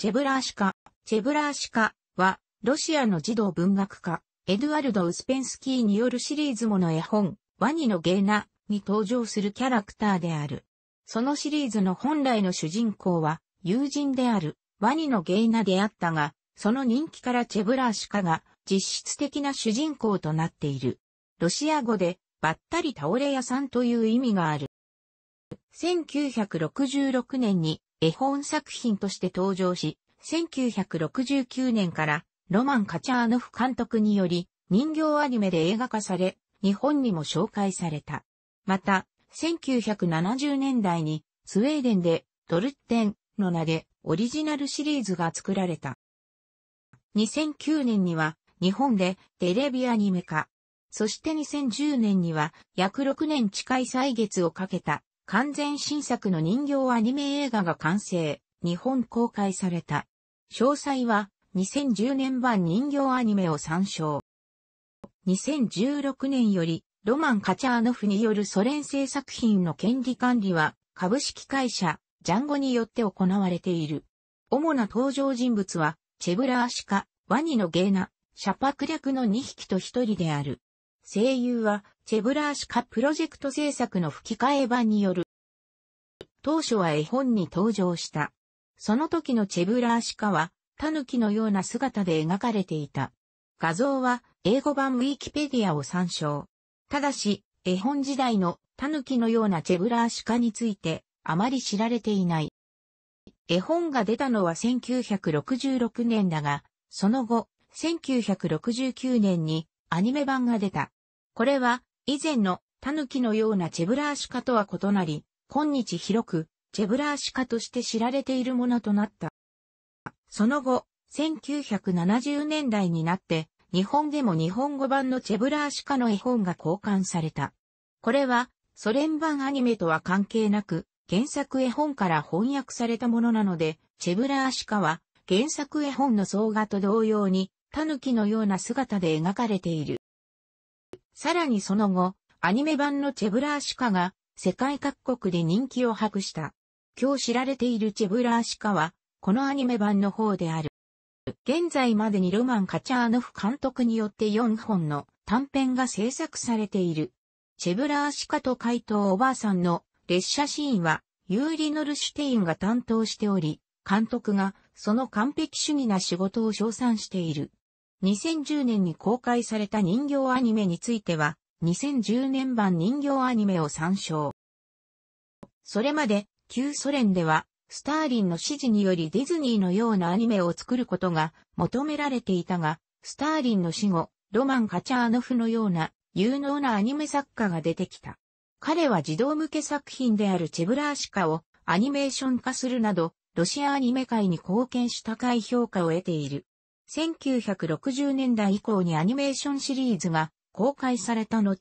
チェブラーシカ、チェブラーシカは、ロシアの児童文学家、エドゥアルド・ウスペンスキーによるシリーズもの絵本、ワニのゲーナに登場するキャラクターである。そのシリーズの本来の主人公は、友人である、ワニのゲーナであったが、その人気からチェブラーシカが実質的な主人公となっている。ロシア語で、ばったり倒れ屋さんという意味がある。1966年に絵本作品として登場し、1969年からロマン・カチャーノフ監督により人形アニメで映画化され、日本にも紹介された。また、1970年代にスウェーデンでドルッテンの名でオリジナルシリーズが作られた。2009年には日本でテレビアニメ化。そして2010年には約6年近い歳月をかけた完全新作の人形アニメ映画が完成、日本公開された。詳細は2010年版人形アニメを参照。2016年よりロマン・カチャーノフによるソ連製作品の権利管理は株式会社ジャンゴによって行われている。主な登場人物はチェブラーシカ、ワニのゲーナ、シャパク略の2匹と1人である。声優はチェブラーシカプロジェクト制作の吹き替え版による。当初は絵本に登場した。その時のチェブラーシカは、タヌキのような姿で描かれていた。画像は英語版ウィキペディアを参照。ただし、絵本時代のタヌキのようなチェブラーシカについてあまり知られていない。絵本が出たのは1966年だが、その後、1969年にアニメ版が出た。これは以前のタヌキのようなチェブラーシカとは異なり、今日広くチェブラーシカとして知られているものとなった。その後、1970年代になって、日本でも日本語版のチェブラーシカの絵本が交換された。これは、ソ連版アニメとは関係なく、原作絵本から翻訳されたものなので、チェブラーシカは、原作絵本の総画と同様に、キのような姿で描かれている。さらにその後、アニメ版のチェブラーシカが世界各国で人気を博した。今日知られているチェブラーシカは、このアニメ版の方である。現在までにロマン・カチャーノフ監督によって4本の短編が制作されている。チェブラーシカと怪盗おばあさんの列車シーンはユーリ・ノルシュテインが担当しており、監督がその完璧主義な仕事を称賛している。2010年に公開された人形アニメについては、2010年版人形アニメを参照。それまで、旧ソ連では、スターリンの指示によりディズニーのようなアニメを作ることが求められていたが、スターリンの死後、ロマン・カチャーノフのような有能なアニメ作家が出てきた。彼は児童向け作品であるチェブラーシカをアニメーション化するなど、ロシアアニメ界に貢献した高い評価を得ている。1960年代以降にアニメーションシリーズが公開された後、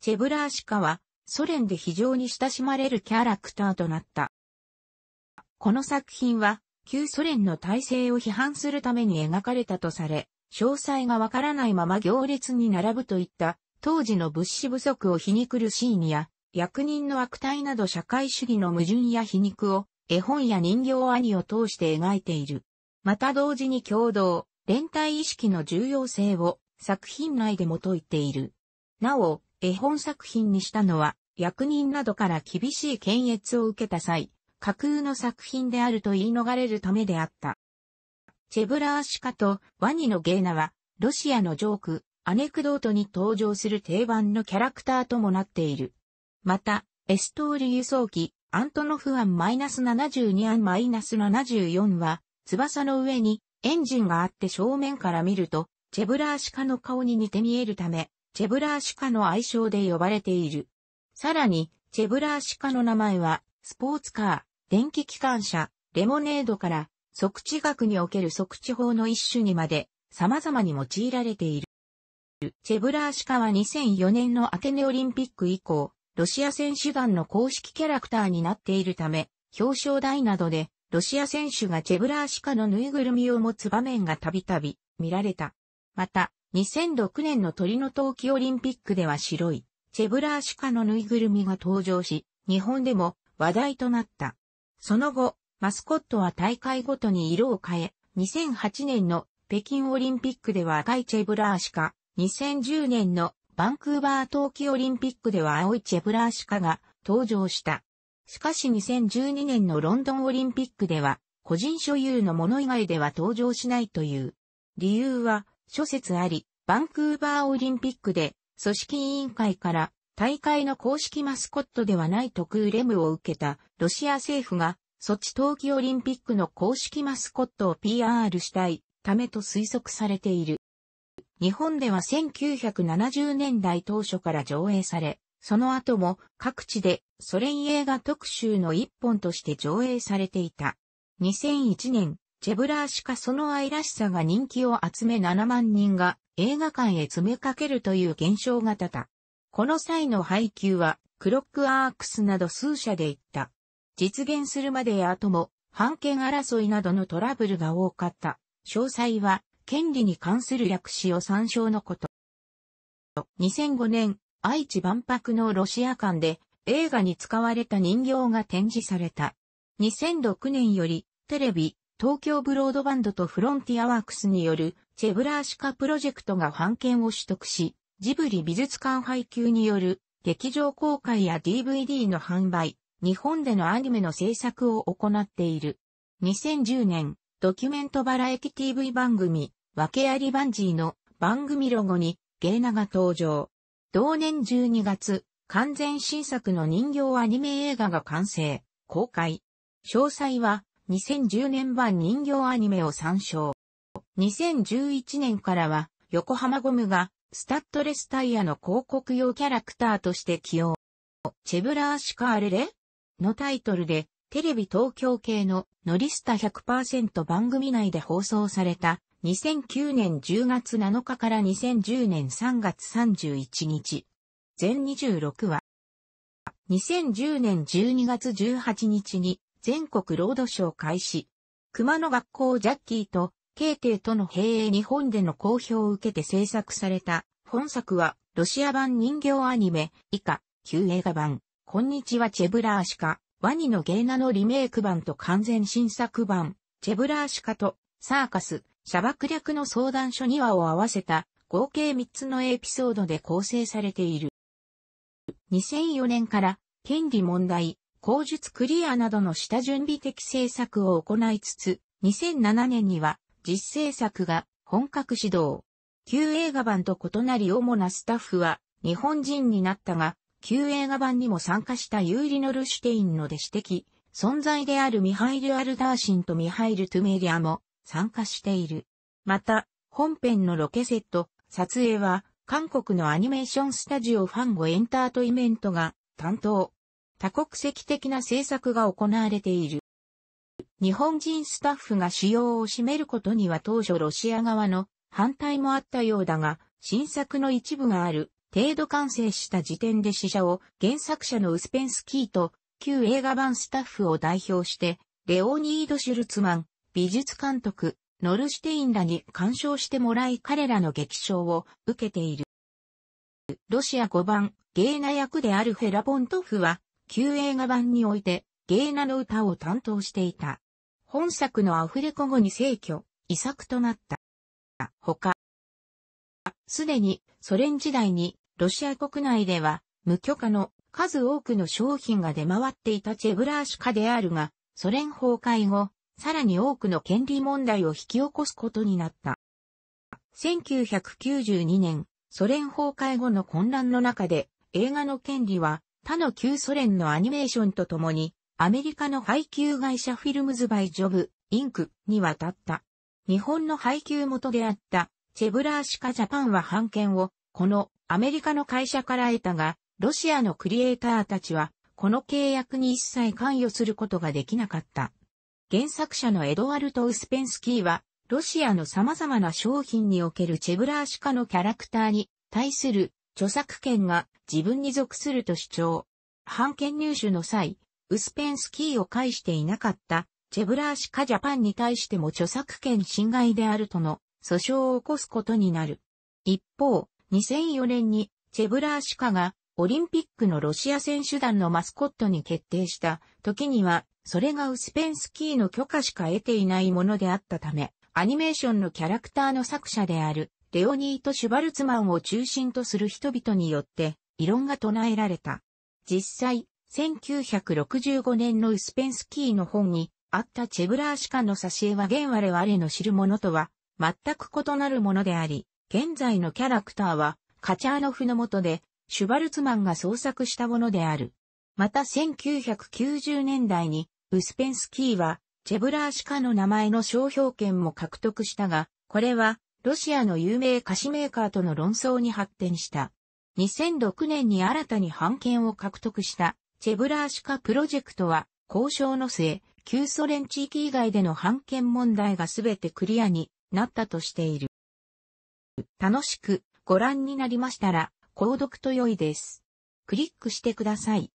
チェブラーシカはソ連で非常に親しまれるキャラクターとなった。この作品は旧ソ連の体制を批判するために描かれたとされ、詳細がわからないまま行列に並ぶといった当時の物資不足を皮肉るシーンや役人の悪態など社会主義の矛盾や皮肉を絵本や人形兄を通して描いている。また同時に共同、連帯意識の重要性を作品内でも説いている。なお、絵本作品にしたのは、役人などから厳しい検閲を受けた際、架空の作品であると言い逃れるためであった。チェブラーシカとワニのゲーナは、ロシアのジョーク、アネクドートに登場する定番のキャラクターともなっている。また、エストール輸送機、アントノフアン -72 アン -74 は、翼の上にエンジンがあって正面から見ると、チェブラーシカの顔に似て見えるため、チェブラーシカの愛称で呼ばれている。さらに、チェブラーシカの名前は、スポーツカー、電気機関車、レモネードから、測地学における測地法の一種にまで、様々に用いられている。チェブラーシカは2004年のアテネオリンピック以降、ロシア選手団の公式キャラクターになっているため、表彰台などでロシア選手がチェブラーシカのぬいぐるみを持つ場面がたびたび見られた。また、2006年の鳥の冬季オリンピックでは白い、チェブラーシカのぬいぐるみが登場し、日本でも話題となった。その後、マスコットは大会ごとに色を変え、2008年の北京オリンピックでは赤いチェブラーシカ、2010年のバンクーバー冬季オリンピックでは青いチェブラーシカが登場した。しかし2012年のロンドンオリンピックでは、個人所有のもの以外では登場しないという。理由は、諸説あり、バンクーバーオリンピックで、組織委員会から大会の公式マスコットではない特有レムを受けたロシア政府が、ソチ冬季オリンピックの公式マスコットを PR したいためと推測されている。日本では1970年代当初から上映され、その後も各地でソ連映画特集の一本として上映されていた。2001年、チェブラーシカその愛らしさが人気を集め7万人が映画館へ詰めかけるという現象が多々。この際の配給はクロックアークスなど数社で行った。実現するまでや後も、判権争いなどのトラブルが多かった。詳細は、権利に関する略史を参照のこと。2005年、愛知万博のロシア館で映画に使われた人形が展示された。2006年よりテレビ、東京ブロードバンドとフロンティアワークスによるチェブラーシカプロジェクトが版権を取得し、ジブリ美術館配給による劇場公開や DVD の販売、日本でのアニメの制作を行っている。2010年、ドキュメントバラエティ TV 番組、訳ありバンジーの番組ロゴに、ゲーナが登場。同年12月、完全新作の人形アニメ映画が完成、公開。詳細は2010年版人形アニメを参照。2011年からは横浜ゴムがスタッドレスタイヤの広告用キャラクターとして起用。チェブラーシカーレレのタイトルでテレビ東京系のノリスタ100%番組内で放送された2009年10月7日から2010年3月31日。全26話。2010年12月18日に全国ロードショー開始。熊野学校ジャッキーと慶帝との平営日本での公表を受けて制作された本作はロシア版人形アニメ以下旧映画版こんにちはチェブラーシカワニのゲーナのリメイク版と完全新作版チェブラーシカとサーカス砂漠略の相談所2話を合わせた合計3つのエピソードで構成されている。2004年から権利問題、口述クリアなどの下準備的政策を行いつつ、2007年には実制作が本格始動。旧映画版と異なり主なスタッフは日本人になったが、旧映画版にも参加したユーリ・ノルシュテインの弟子的存在であるミハイル・アルダーシンとミハイル・トゥメリアも参加している。また、本編のロケセット、撮影は、韓国のアニメーションスタジオファンゴエンタートイメントが担当。多国籍的な制作が行われている。日本人スタッフが使用を占めることには当初ロシア側の反対もあったようだが、新作の一部がある程度完成した時点で死者を原作者のウスペンスキーと旧映画版スタッフを代表して、レオニード・シュルツマン、美術監督、ノルシュテインらに鑑賞してもらい彼らの劇賞を受けている。ロシア5番、ゲーナ役であるフェラポントフは、旧映画版において、ゲーナの歌を担当していた。本作のアフレコ後に逝去、遺作となった。他、すでにソ連時代にロシア国内では無許可の数多くの商品が出回っていたチェブラーシカであるが、ソ連崩壊後、さらに多くの権利問題を引き起こすことになった。1992年、ソ連崩壊後の混乱の中で、映画の権利は他の旧ソ連のアニメーションとともに、アメリカの配給会社フィルムズバイジョブ、インクに渡った。日本の配給元であったチェブラーシカジャパンは版権をこのアメリカの会社から得たが、ロシアのクリエイターたちはこの契約に一切関与することができなかった。原作者のエドワルト・ウスペンスキーは、ロシアの様々な商品におけるチェブラーシカのキャラクターに対する著作権が自分に属すると主張。版権入手の際、ウスペンスキーを介していなかったチェブラーシカジャパンに対しても著作権侵害であるとの訴訟を起こすことになる。一方、2004年にチェブラーシカがオリンピックのロシア選手団のマスコットに決定した時にはそれがウスペンスキーの許可しか得ていないものであったため、アニメーションのキャラクターの作者である、レオニート・シュバルツマンを中心とする人々によって、異論が唱えられた。実際、1965年のウスペンスキーの本に、あったチェブラーシカの挿絵は現我々の知るものとは、全く異なるものであり、現在のキャラクターは、カチャーノフの下で、シュバルツマンが創作したものである。また1990年代に、ウスペンスキーは、チェブラーシカの名前の商標権も獲得したが、これは、ロシアの有名菓子メーカーとの論争に発展した。2006年に新たに版権を獲得した、チェブラーシカプロジェクトは、交渉の末、旧ソ連地域以外での版権問題がすべてクリアになったとしている。楽しくご覧になりましたら、購読と良いです。クリックしてください。